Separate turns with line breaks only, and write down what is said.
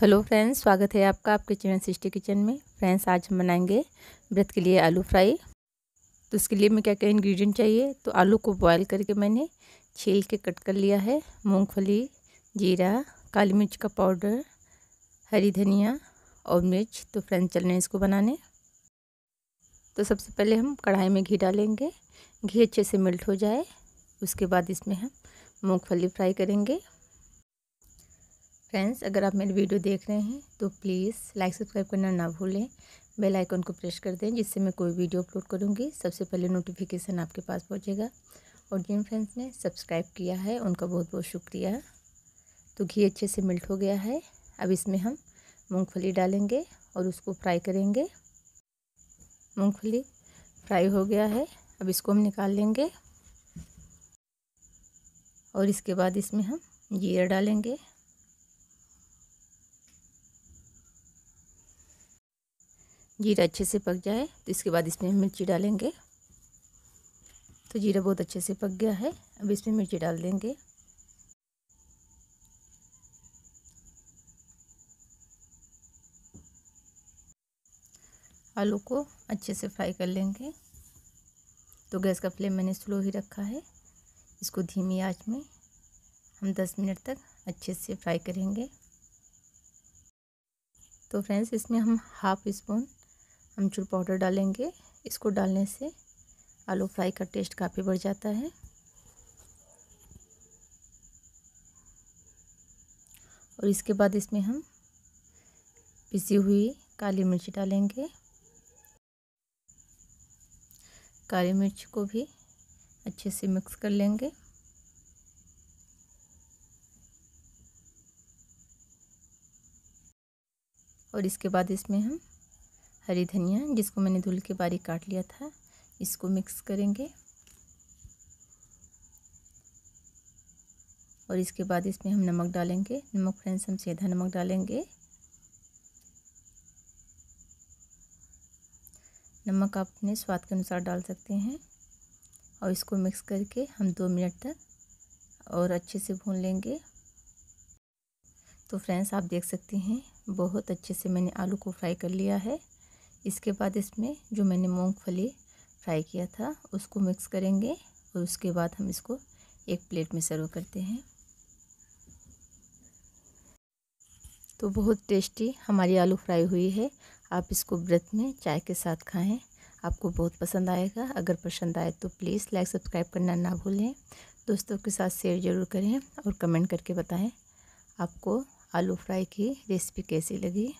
hello friends स्वागत है आपका आपके चैनल सिस्टी किचन में फ्रेंड्स आज हम बनाएंगे व्रत के लिए आलू फ्राई तो इसके लिए मैं क्या क्या इंग्रेडिएंट चाहिए तो आलू को बॉयल करके मैंने छील के कट कर लिया है मूंगफली जीरा काली मिर्च का पाउडर हरी धनिया और मिर्च तो फ्रेंड्स चल रहे हैं इसको बनाने तो सबसे पहले हम कढ़ाई में घी डालेंगे घी अच्छे से मिल्ट हो जाए उसके बाद इसमें हम मूँगफली फ्राई करेंगे फ्रेंड्स अगर आप मेरी वीडियो देख रहे हैं तो प्लीज़ लाइक सब्सक्राइब करना ना भूलें बेल आइकन को प्रेस कर दें जिससे मैं कोई वीडियो अपलोड करूँगी सबसे पहले नोटिफिकेशन आपके पास पहुँचेगा और जिन फ्रेंड्स ने सब्सक्राइब किया है उनका बहुत बहुत शुक्रिया तो घी अच्छे से मिल्ट हो गया है अब इसमें हम मूँगफली डालेंगे और उसको फ्राई करेंगे मूँगफली फ्राई हो गया है अब इसको हम निकाल लेंगे और इसके बाद इसमें हम जीरा डालेंगे जीरा अच्छे से पक जाए तो इसके बाद इसमें मिर्ची डालेंगे तो जीरा बहुत अच्छे से पक गया है अब इसमें मिर्ची डाल देंगे आलू को अच्छे से फ्राई कर लेंगे तो गैस का फ्लेम मैंने स्लो ही रखा है इसको धीमी आंच में हम 10 मिनट तक अच्छे से फ्राई करेंगे तो फ्रेंड्स इसमें हम हाफ स्पून अमचूर पाउडर डालेंगे इसको डालने से आलू फ्राई का टेस्ट काफ़ी बढ़ जाता है और इसके बाद इसमें हम पिसी हुई काली मिर्च डालेंगे काली मिर्च को भी अच्छे से मिक्स कर लेंगे और इसके बाद इसमें हम हरी धनिया जिसको मैंने धुल के बारीक काट लिया था इसको मिक्स करेंगे और इसके बाद इसमें हम नमक डालेंगे नमक फ्रेंड्स हम सीधा नमक डालेंगे नमक आप अपने स्वाद के अनुसार डाल सकते हैं और इसको मिक्स करके हम दो मिनट तक और अच्छे से भून लेंगे तो फ्रेंड्स आप देख सकते हैं बहुत अच्छे से मैंने आलू को फ्राई कर लिया है इसके बाद इसमें जो मैंने मूंगफली फ्राई किया था उसको मिक्स करेंगे और उसके बाद हम इसको एक प्लेट में सर्व करते हैं तो बहुत टेस्टी हमारी आलू फ्राई हुई है आप इसको व्रत में चाय के साथ खाएं आपको बहुत पसंद आएगा अगर पसंद आए तो प्लीज़ लाइक सब्सक्राइब करना ना भूलें दोस्तों के साथ शेयर ज़रूर करें और कमेंट करके बताएं आपको आलू फ्राई की रेसिपी कैसी लगी